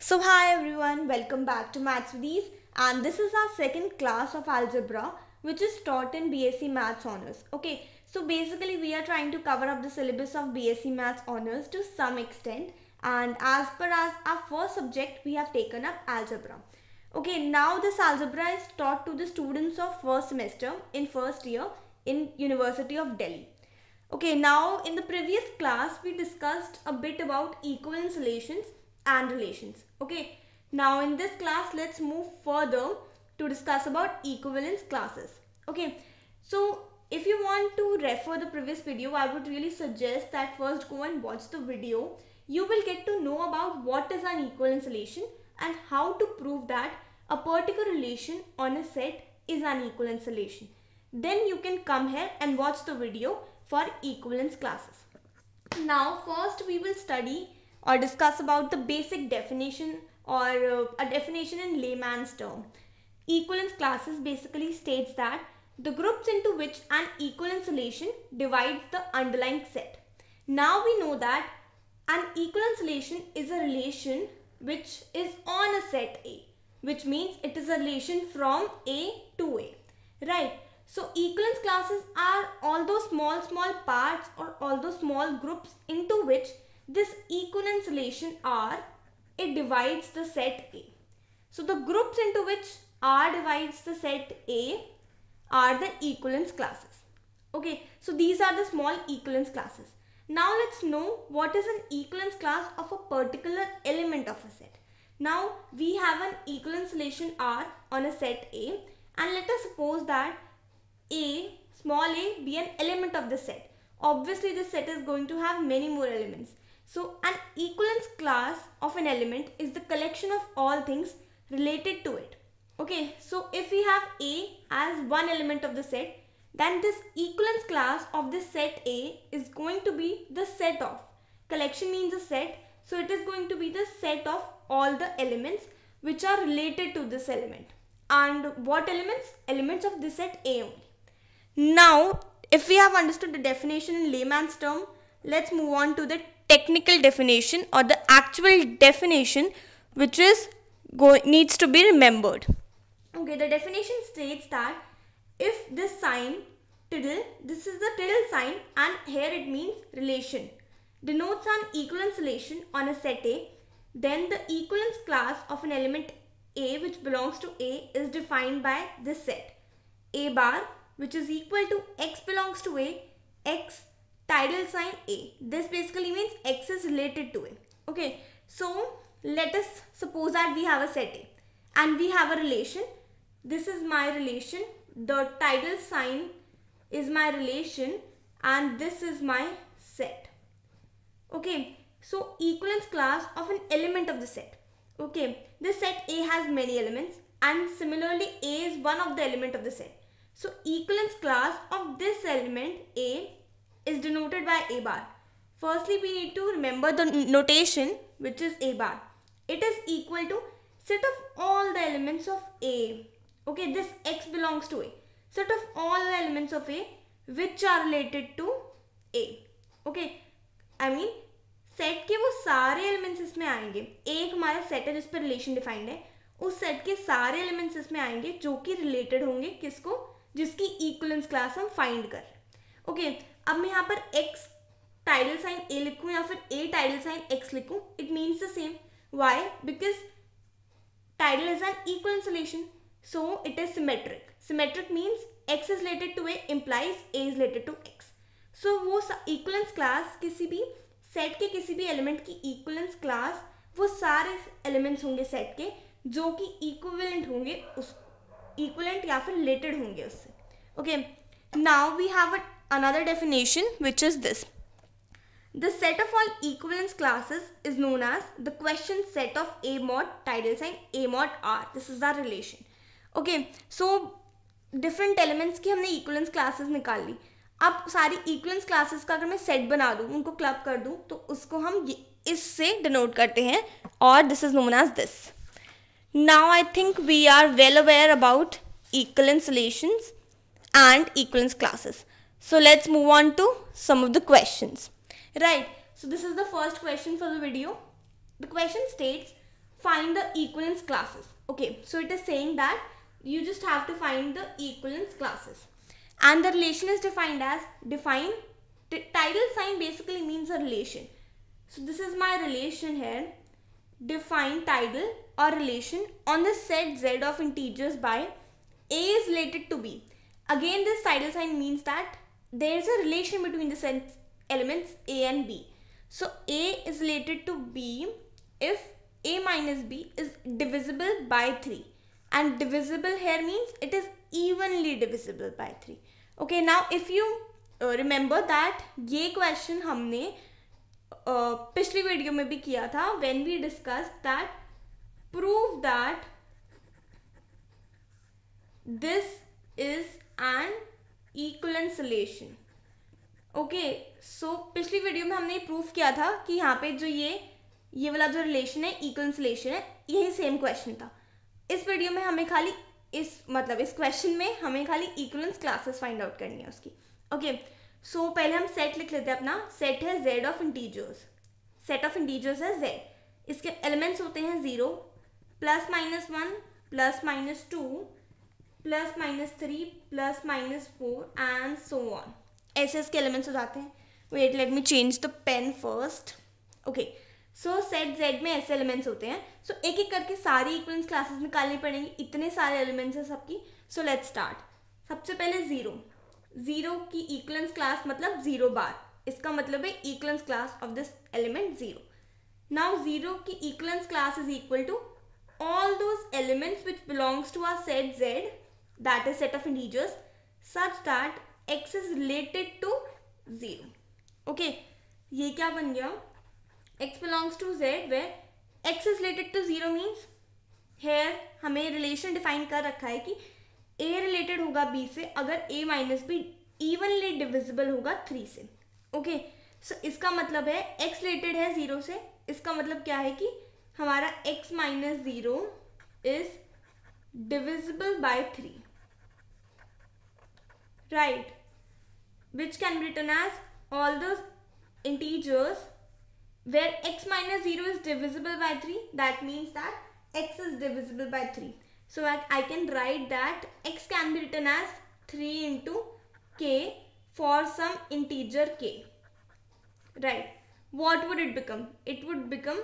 So hi everyone, welcome back to Maths with Ease and this is our second class of algebra which is taught in BSc Maths Honors. Okay, so basically we are trying to cover up the syllabus of BSc Maths Honors to some extent and as per as our first subject we have taken up algebra. Okay, now this algebra is taught to the students of first semester in first year in University of Delhi. Okay, now in the previous class we discussed a bit about equivalence relations and relations. Okay. Now in this class, let's move further to discuss about equivalence classes. Okay. So if you want to refer the previous video, I would really suggest that first go and watch the video. You will get to know about what is an equivalence relation and how to prove that a particular relation on a set is an equivalence relation. Then you can come here and watch the video for equivalence classes. Now first we will study or discuss about the basic definition or uh, a definition in layman's term. Equivalence classes basically states that the groups into which an equivalence relation divides the underlying set. Now we know that an equivalence relation is a relation which is on a set A which means it is a relation from A to A. Right. So equivalence classes are all those small small parts or all those small groups into which this equivalence relation R, it divides the set A. So the groups into which R divides the set A are the equivalence classes. Okay, so these are the small equivalence classes. Now let's know what is an equivalence class of a particular element of a set. Now we have an equivalence relation R on a set A and let us suppose that A, small a, be an element of the set. Obviously the set is going to have many more elements. So an equivalence class of an element is the collection of all things related to it. Okay, so if we have A as one element of the set, then this equivalence class of this set A is going to be the set of. Collection means a set, so it is going to be the set of all the elements which are related to this element. And what elements? Elements of this set A only. Now, if we have understood the definition in layman's term, let's move on to the technical definition or the actual definition which is go, needs to be remembered. Okay, the definition states that if this sign tiddle, this is the tiddle sign and here it means relation, denotes an equivalence relation on a set A, then the equivalence class of an element A which belongs to A is defined by this set. A bar which is equal to x belongs to A, x tidal sign A. This basically means X is related to A. Okay, so let us suppose that we have a set A and we have a relation. This is my relation. The tidal sign is my relation and this is my set. Okay, so equivalence class of an element of the set. Okay, this set A has many elements and similarly A is one of the element of the set. So equivalence class of this element A is denoted by A bar. Firstly, we need to remember the notation which is A bar. It is equal to set of all the elements of A. Okay, this X belongs to A. Set of all the elements of A which are related to A. Okay, I mean set के वो सारे elements इसमें आएंगे एक हमारा set है जिस पर रिलेशन डिफाइंड है उस सेट के सारे एलिमेंट्स इसमें आएंगे जो कि रिलेटेड होंगे किसको जिसकी इक्वलेंस क्लास हम फाइंड कर ओके okay, अब मैं यहाँ पर x टाइडल साइन a लिखूँ या फिर a टाइडल साइन x लिखूँ it means the same Y because tilde is an equal solution so it is symmetric symmetric means x is related to a implies a is related to x so so, वो equivalence class किसी भी set के किसी भी element की equivalence class वो सारे elements होंगे सेट के जो कि इक्विवेलेंट होंगे उस इक्वलेंट या फिर रिलेटेड होंगे उससे okay now we have a another definition which is this. The set of all equivalence classes is known as the question set of A mod title sign A mod R. This is our relation. Okay, so different elements की हमने equivalence classes निकाल ली अब सारी equivalence classes का अगर मैं set बना दूँ उनको क्लब कर दूँ तो उसको हम इससे डिनोट करते हैं और this is known as this now I think we are well aware about equivalence relations and equivalence classes So let's move on to some of the questions. Right, so this is the first question for the video. The question states, find the equivalence classes. Okay, so it is saying that you just have to find the equivalence classes. And the relation is defined as define. Title sign basically means a relation. So this is my relation here. Define title or relation on the set Z of integers by A is related to B. Again this title sign means that there is a relation between the sense elements A and B. So A is related to B if A minus B is divisible by 3 and divisible here means it is evenly divisible by 3. Okay now if you uh, remember that ये question हमने uh, video video में भी किया when we discussed that prove that this is an equivalence relation okay so पिछली video में हमने proof किया था कि यहाँ पे जो ये ये वाला जो रिलेशन है इक्वल सलेशन है यही सेम क्वेश्चन था इस वीडियो में हमें खाली इस मतलब इस क्वेश्चन में हमें खाली इक्वलेंस क्लासेस फाइंड आउट करनी है उसकी ओके okay, सो so, पहले हम सेट लिख लेते हैं अपना सेट है Z of integers set of integers है जेड इसके एलिमेंट्स होते हैं zero plus minus one plus minus two plus minus three plus minus four and so on ऐसे इसके एलिमेंट्स हो जाते हैं wait let me change the pen first okay so set Z में ऐसे एलिमेंट्स होते हैं सो so, एक एक करके सारी इक्वेंस क्लासेस निकालनी पड़ेंगी इतने सारे एलिमेंट्स हैं सबकी सो लेट स्टार्ट सबसे पहले ज़ीरो ज़ीरो की इक्वेंस क्लास मतलब ज़ीरो बार इसका मतलब है equivalence class of this element zero now zero की equivalence class is equal to all those elements which belongs to our set Z that is set of integers such that x is related to 0 okay ये क्या बन गया x belongs to z where x is related to 0 means here हमें relation define कर रखा है कि a related होगा b से अगर a minus b evenly divisible होगा थ्री से okay, so इसका मतलब है x related है ज़ीरो से इसका मतलब क्या है कि हमारा x minus zero is divisible by three right which can be written as all those integers where x minus 0 is divisible by 3 that means that x is divisible by 3 so I, I can write that x can be written as 3 into k for some integer k right what would it become it would become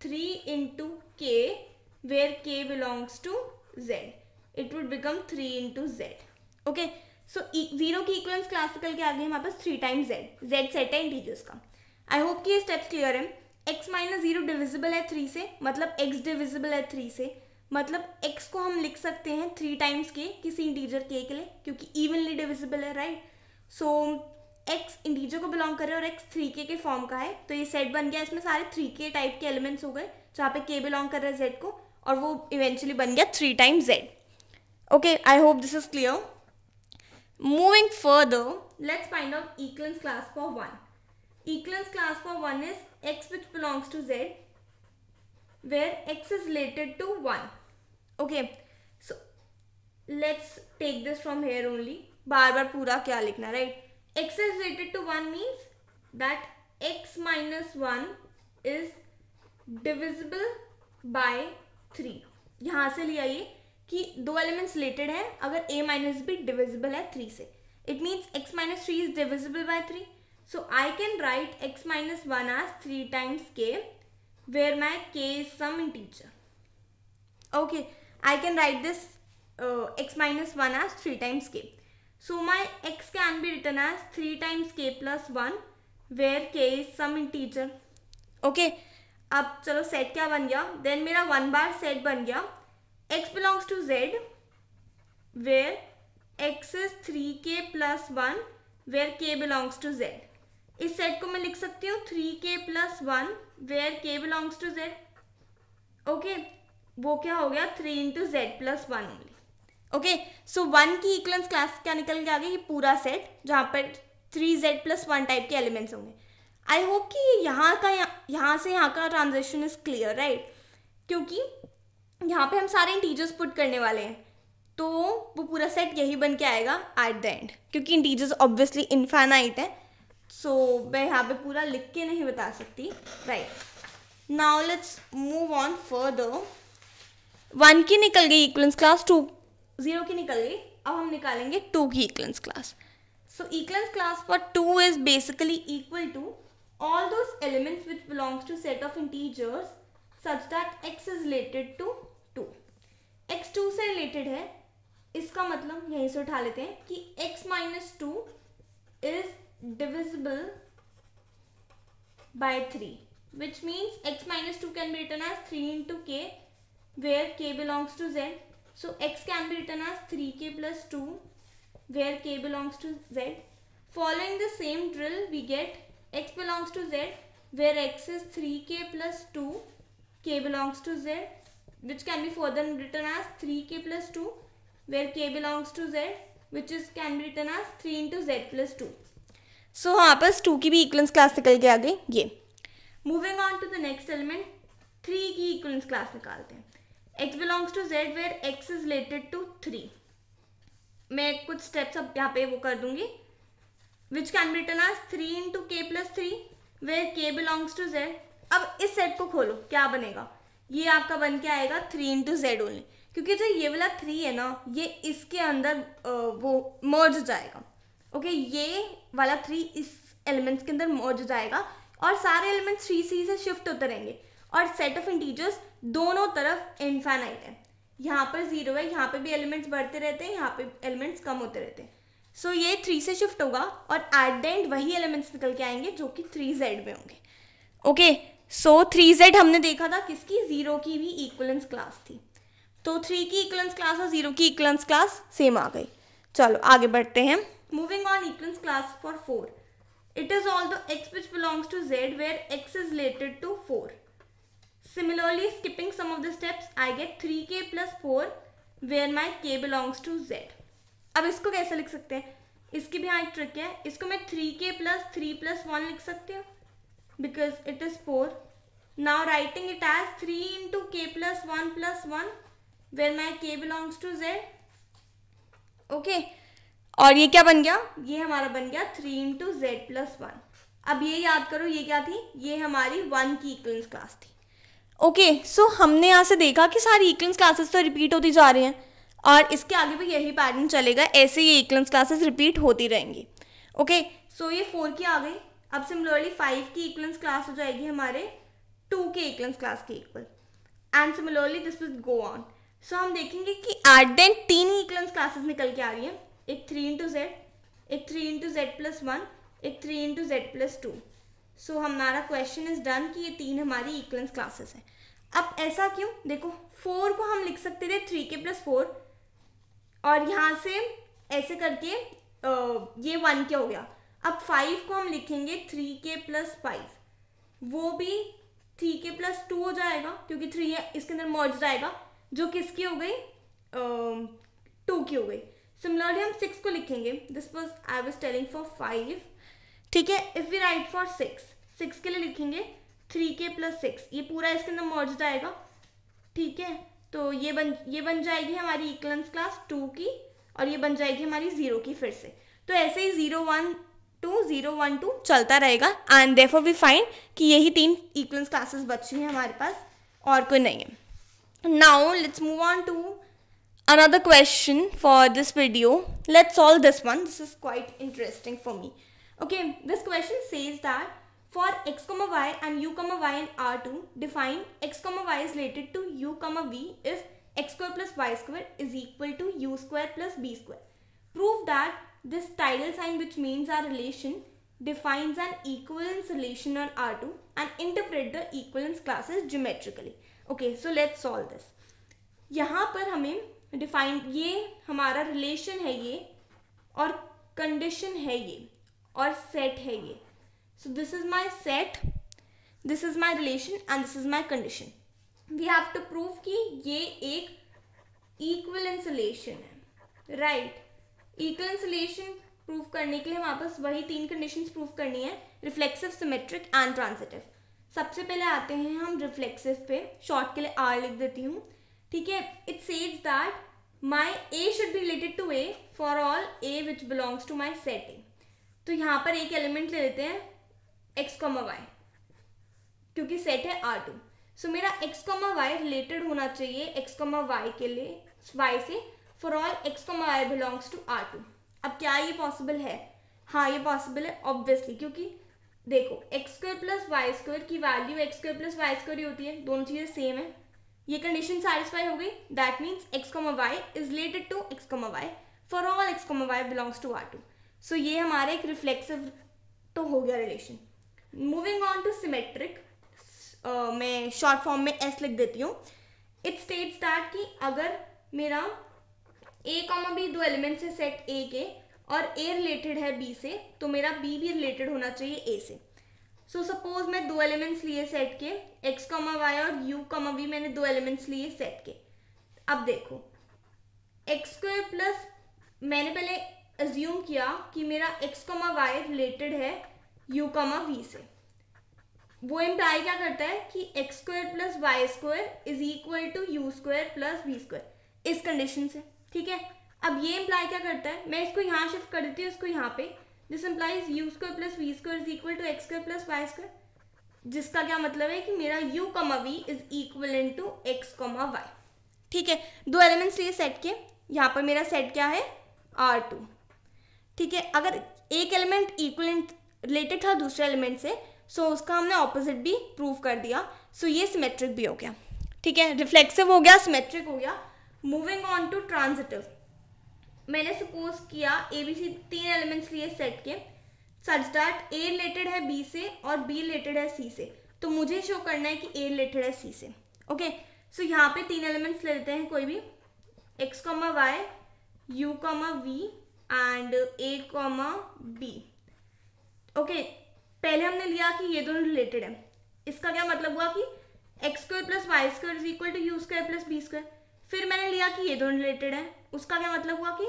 3 into k where k belongs to z it would become 3 into z okay so zero की equivalence classical के आगे हमारे पास three time Z Z set है integers का I hope कि ये steps clear है एक्स माइनस जीरो डिविजिबल है थ्री से मतलब एक्स डिविजिबल है थ्री से मतलब एक्स को हम लिख सकते हैं थ्री टाइम्स के किसी इंटीजर के के लिए क्योंकि इवनली डिविजिबल है राइट सो एक्स इंटीजर को बिलोंग कर रहे हैं और एक्स थ्री के के फॉर्म का है तो ये सेट बन गया इसमें सारे थ्री के टाइप के एलिमेंट्स हो गए जहाँ पे के बिलोंग कर रहा है जेड को और वो इवेंचुअली बन गया three time Z okay I hope this is clear Moving further, let's find out Eklund's class for 1. Eklund's class for 1 is x which belongs to z where x is related to 1. Okay, so let's take this from here only. Bar bar pura kya likna right? X is related to one means that x minus one is divisible by three. Yahan se liya ye. कि दो elements related हैं अगर a minus b divisible है three से it means x minus three is divisible by three so I can write x minus one as three times k where my k is some integer okay I can write this x minus one as three times k so my x can be written as three times k plus one where k is some integer okay अब चलो set क्या बन गया then मेरा one bar set बन गया x belongs to z where x is 3k plus 1 where k belongs to z. इस set को मैं लिख सकती हूँ 3k plus 1 where k belongs to z okay वो क्या हो गया 3 into z plus 1 only okay so 1 की इक्वलेंस क्लास क्या निकल के आ गई ये पूरा सेट जहाँ पर 3z प्लस वन टाइप के एलिमेंट्स होंगे आई होप कि यहाँ का यहाँ से यहाँ का ट्रांजेक्शन इज क्लियर राइट क्योंकि यहाँ पे हम सारे इंटीजर्स पुट करने वाले हैं तो वो पूरा सेट यही बन के आएगा एट द एंड क्योंकि इंटीजर्स ऑब्वियसली इनफाइनाइट है सो so, मैं यहाँ पे पूरा लिख के नहीं बता सकती right now let's move on further one की निकल गई इक्वलेंस क्लास टू जीरो की निकल गई अब हम निकालेंगे टू की equivalence class so equivalence class for two is basically equal to all those elements which belongs to set of integers such that x is related to two x two से related है इसका मतलब यहीं से उठा लेते हैं कि x minus two is divisible by three which means x minus two can be written as three into k where k belongs to Z so x can be written as three k plus two where k belongs to Z following the same drill we get x belongs to Z where x is three k plus two k belongs to z which can be further written as 3k plus 2 where k belongs to z which is can be written as 3 into z plus 2. so, हाँ बस to की भी equivalence class निकल के आ गई ये moving on to the next element three की इक्वलेंस क्लास निकालते हैं x belongs to Z where x is related to three मैं कुछ स्टेप्स अब यहाँ पे वो कर दूंगी which can be written as three into k plus three where k belongs to Z अब इस सेट को खोलो क्या बनेगा ये आपका बन के आएगा थ्री इंटू जेड ओनली क्योंकि जो ये वाला थ्री है ना ये इसके अंदर वो मर्ज जाएगा ओके ये वाला थ्री इस एलिमेंट्स के अंदर मर्ज जाएगा और सारे एलिमेंट्स थ्री सी से शिफ्ट होते रहेंगे और सेट ऑफ इंटीजर्स दोनों तरफ इनफाइनाइट है यहाँ पर जीरो है यहाँ पे भी एलिमेंट्स बढ़ते रहते हैं यहाँ पे एलिमेंट्स कम होते रहते हैं सो so, ये थ्री से शिफ्ट होगा और एट द एंड वही एलिमेंट्स निकल के आएंगे जो कि थ्री जेड में होंगे okay okay, so three Z हमने देखा था किसकी जीरो की भी इक्वलेंस क्लास थी तो थ्री की इक्वलेंस क्लास और जीरो की इक्वलेंस क्लास सेम आ गई चलो आगे बढ़ते हैं moving on equivalence class for four it is all the x which belongs to Z where x is related to four similarly skipping some of the steps I get three k plus four where my k belongs to Z अब इसको कैसे लिख सकते हैं इसकी भी यहाँ एक ट्रिक है इसको मैं three k plus three plus one लिख सकती हूँ because it is four now writing it as 3 into k plus 1 plus 1 where my k belongs to z okay और ये क्या बन गया ये हमारा बन गया three into Z plus one अब ये याद करो ये क्या थी ये हमारी वन की इक्वेंस क्लास थी ओके okay, सो so हमने यहाँ से देखा कि सारी इक्वेंस क्लासेस तो रिपीट होती जा रही हैं और इसके आगे भी यही पैटर्न चलेगा ऐसे ये इक्वेंस क्लासेस रिपीट होती रहेंगी ओके okay, सो so ये फोर की आ गई अब सिमिलरली फाइव की इक्वेंस क्लास हो जाएगी हमारे टू के इक्वल क्लास के equal and similarly this will go on so हम देखेंगे कि एट दिन तीन ही इक्वलेंस क्लासेस निकल के आ रही हैं एक थ्री इंटू जेड एक three into Z plus one एक three into Z plus two so हमारा क्वेश्चन इज डन कि ये तीन हमारी इक्वलेंस क्लासेस हैं अब ऐसा क्यों देखो फोर को हम लिख सकते थे थ्री के प्लस फोर और यहाँ से ऐसे करके ये वन के हो गया अब फाइव को हम लिखेंगे थ्री के प्लस फाइव वो भी थ्री के प्लस टू हो जाएगा क्योंकि थ्री है इसके अंदर मर्ज जाएगा जो किसकी हो गई टू की हो गई सिमिलरली हम सिक्स को लिखेंगे this was I was telling for five ठीक है if we write for six six के लिए लिखेंगे थ्री के प्लस सिक्स ये पूरा इसके अंदर मर्ज जाएगा ठीक है तो ये बन ये बन जाएगी हमारी इक्लन्स क्लास टू की और ये बन जाएगी हमारी ज़ीरो की फिर से तो ऐसे ही ज़ीरो वन 2012 चलता रहेगा एंड देफो वी फाइंड कि यही तीन इक्वेंस क्लासेस बची हैं हमारे पास और कोई नहीं है now let's move on to another question for this video let's solve this one this is quite interesting for me okay this question says that for x comma y and u comma y and R two define x comma y is related to u comma v if x square plus y square is equal to u square plus b square prove that this title sign which means a relation defines an equivalence relation on R2 and interpret the equivalence classes geometrically. Okay, so let's solve this. यहाँ पर हमें define ये हमारा relation है ये और condition है ये और set है ये. So this is my set, this is my relation and this is my condition. We have to prove कि ये एक equivalence relation है, right? इकन्सलेशन प्रूफ करने के लिए हमारे पास वही तीन कंडीशंस प्रूफ करनी है रिफ्लेक्सिव सिमेट्रिक एंड ट्रांसिटिव सबसे पहले आते हैं हम रिफ्लेक्सिव पे शॉर्ट के लिए आर लिख देती हूँ ठीक है it says that my a should be related to a for all a which belongs to my set A तो यहाँ पर एक एलिमेंट ले लेते हैं एक्स कॉमा वाई क्योंकि सेट है आर टू सो मेरा एक्स कॉमा वाई रिलेटेड होना चाहिए एक्स कॉमा वाई के लिए वाई से for all x comma y belongs to R two अब क्या ये पॉसिबल है हाँ ये पॉसिबल है ऑब्वियसली क्योंकि देखो x square plus y square की value x square plus y square ही होती है दोनों चीज़ें सेम है ये कंडीशन सेटिस्फाई हो गई that means x comma y is related to x comma y for all x comma y belongs to R two so ये हमारे एक रिफ्लेक्सिव तो हो गया relation moving on to symmetric मैं शॉर्ट फॉर्म में एस लिख देती हूँ इट स्टेट्स दैट कि अगर मेरा ए कॉमा बी दो एलिमेंट से सेट ए के और ए रिलेटेड है बी से तो मेरा बी भी रिलेटेड होना चाहिए ए से सो so, सपोज मैं दो एलिमेंट्स लिए सेट के एक्स कॉमा वाई और यू कॉमा वी मैंने दो एलिमेंट्स लिए सेट के अब देखो एक्स स्क्वायर प्लस मैंने पहले एज्यूम किया कि मेरा एक्स कॉमा वाई रिलेटेड है यू कॉमा वी से वो इम्प्लाई क्या करता है कि x square plus y square is equal to u square plus v square इस कंडीशन से ठीक है अब ये इम्प्लाई क्या करता है मैं इसको यहाँ शिफ्ट कर देती हूँ इसको यहाँ पे this implies u square plus v square is equal to x square plus y square जिसका क्या मतलब है कि मेरा u comma v is equal to x comma y ठीक है दो एलिमेंट्स लिए सेट के यहाँ पर मेरा सेट क्या है आर टू ठीक है अगर एक एलिमेंट इक्वल रिलेटेड था दूसरे एलिमेंट से सो so उसका हमने ऑपोजिट भी प्रूव कर दिया सो so ये सिमेट्रिक भी हो गया ठीक है रिफ्लेक्सिव हो गया सिमेट्रिक हो गया मूविंग ऑन टू ट्रांजिटिव मैंने सपोज किया ए बी सी तीन एलिमेंट्स लिए सेट के सच डैट ए रिलेटेड है बी से और बी रिलेटेड है सी से तो मुझे शो करना है कि ए रिलेटेड है सी से ओके सो यहाँ पे तीन एलिमेंट्स ले लेते हैं कोई भी x comma y u comma v and a comma b okay पहले हमने लिया कि ये दोनों रिलेटेड है इसका क्या मतलब हुआ कि x square plus y square is equal to u square plus b square फिर मैंने लिया कि ये दोनों रिलेटेड हैं उसका क्या मतलब हुआ कि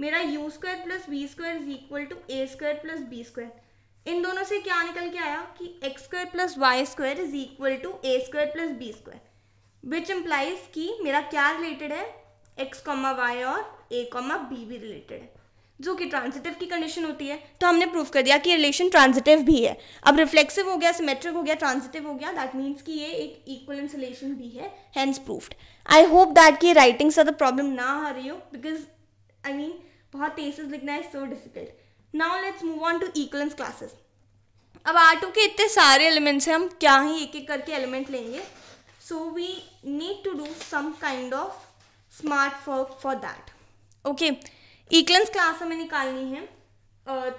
मेरा u square plus b square is equal to a square plus b square इन दोनों से क्या निकल के आया कि x square plus y square is equal to a square plus b square which implies कि मेरा क्या रिलेटेड है एक्स कॉमा वाई और ए कॉमा बी भी रिलेटेड है जो कि ट्रांजिटिव की कंडीशन होती है तो हमने प्रूव कर दिया कि ये रिलेशन ट्रांजिटिव भी है अब रिफ्लेक्सिव हो गया सिमेट्रिक हो गया ट्रांजिटिव हो गया दैट मीन्स कि ये एक इक्वलेंस रिलेशन भी है hence proved I hope that की राइटिंग से प्रॉब्लम ना आ रही हो बिकॉज आई मीन बहुत तेज लिखना is so difficult now let's move on to equivalence classes अब आटू के इतने सारे एलिमेंट्स हैं हम क्या ही एक एक करके एलिमेंट लेंगे so we need to do some kind of smart work for that okay equivalence class हमें निकालनी है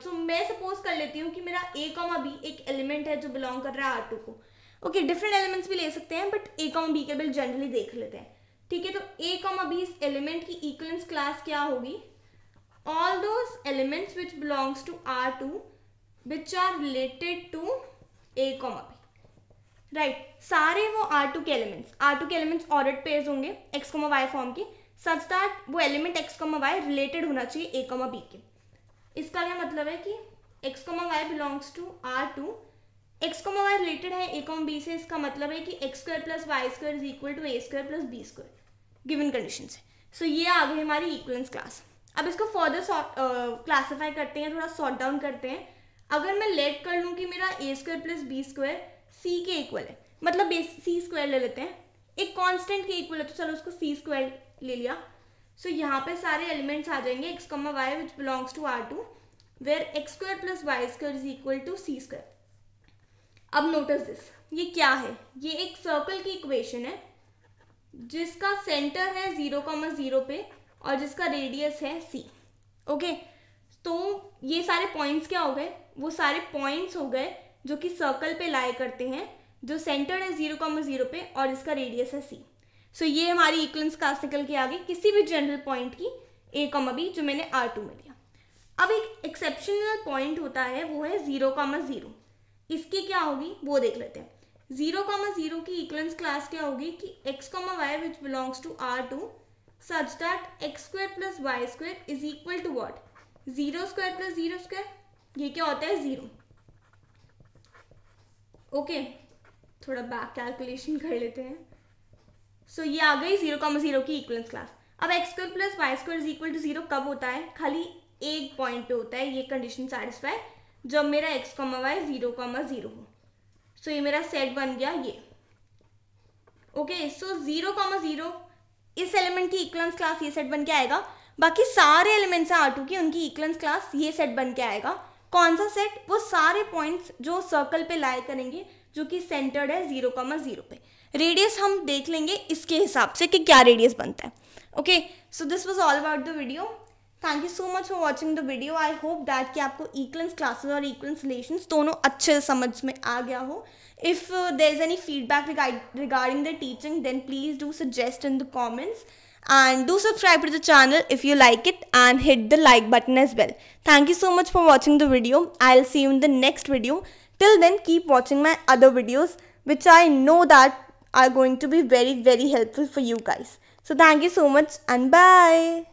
तो मैं सपोज कर लेती हूँ कि मेरा ए कॉमा बी एक एलिमेंट है जो बिलोंग कर रहा है आर टू को ओके डिफरेंट एलिमेंट्स भी ले सकते हैं बट ए कॉमा बी के बिल जनरली देख लेते हैं ठीक है तो ए कॉमा अभी इस एलिमेंट की इक्वलेंस क्लास क्या होगी all those elements which belongs to R two which are related to a comma अभी राइट सारे वो आर टू के एलिमेंट्स आर टू के एलिमेंट्स ऑर्डर पेयर्स होंगे एक्स कॉमा वाई फॉर्म के सच दैट वो element x comma y related होना चाहिए ए कॉमा बी के इसका क्या मतलब है कि x comma y belongs to R two x को वाई रिलेटेड है ए कॉम बी से इसका मतलब है कि x square plus y square is equal to a square plus b square given condition से सो ये आ गई हमारी इक्वलेंस क्लास अब इसको फर्दर क्लासीफाई करते हैं थोड़ा सॉर्ट डाउन करते हैं अगर मैं लेट कर लूँ कि मेरा a square plus b square c के इक्वल है मतलब सी स्क्वायर ले लेते हैं एक कांस्टेंट के इक्वल है तो चलो उसको सी स्क्वायर ले लिया सो so, यहाँ पे सारे एलिमेंट्स आ जाएंगे x comma y which belongs to R two where x square plus y square is equal to c square अब नोटिस दिस ये क्या है ये एक सर्कल की इक्वेशन है जिसका सेंटर है जीरो कॉमा जीरो पे और जिसका रेडियस है सी ओके तो ये सारे पॉइंट्स क्या हो गए वो सारे पॉइंट्स हो गए जो कि सर्कल पे लाए करते हैं जो सेंटर है जीरो कॉमा जीरो पे और इसका रेडियस है सी सो ये हमारी इक्वेंस कास्ट निकल के आगे किसी भी जनरल पॉइंट की ए कॉमा बी जो मैंने आर टू में लिया अब एक एक्सेप्शनल पॉइंट होता है वो है जीरो कॉमा जीरो इसकी क्या होगी वो देख लेते हैं जीरो कॉमा जीरो की इक्वलेंस क्लास क्या होगी कि x comma y which belongs to R two such that x square plus y square is equal to what zero square plus zero square ये क्या होता है जीरो ओके okay, थोड़ा back calculation कर लेते हैं सो so, ये आ गई जीरो कॉमा जीरो की इक्वलेंस क्लास अब x square plus y square is equal to zero कब होता है खाली एक पॉइंट पे होता है ये कंडीशन सेटिस्फाई जब मेरा x comma y zero comma zero हो सो ये मेरा सेट बन गया ये okay so zero comma zero इस एलिमेंट की इक्वलेंस क्लास ये सेट बन के आएगा बाकी सारे एलिमेंट्स हैं आर टू की उनकी इक्वलेंस क्लास ये सेट बन के आएगा कौन सा सेट वो सारे पॉइंट्स जो सर्कल पे लाए करेंगे जो कि सेंटर्ड है जीरो कॉमा जीरो पे रेडियस हम देख लेंगे इसके हिसाब से कि क्या रेडियस बनता है okay so this was all about the video thank you so much for watching the video I hope that कि आपको इक्वलेंस क्लासेस और इक्वलेंस रिलेशन दोनों अच्छे समझ में आ गया हो if there is any feedback regarding the teaching then please do suggest in the comments and do subscribe to the channel if you like it and hit the like button as well. Thank you so much for watching the video. I'll see you in the next video. Till then keep watching my other videos which I know that are going to be very very helpful for you guys. So thank you so much and bye.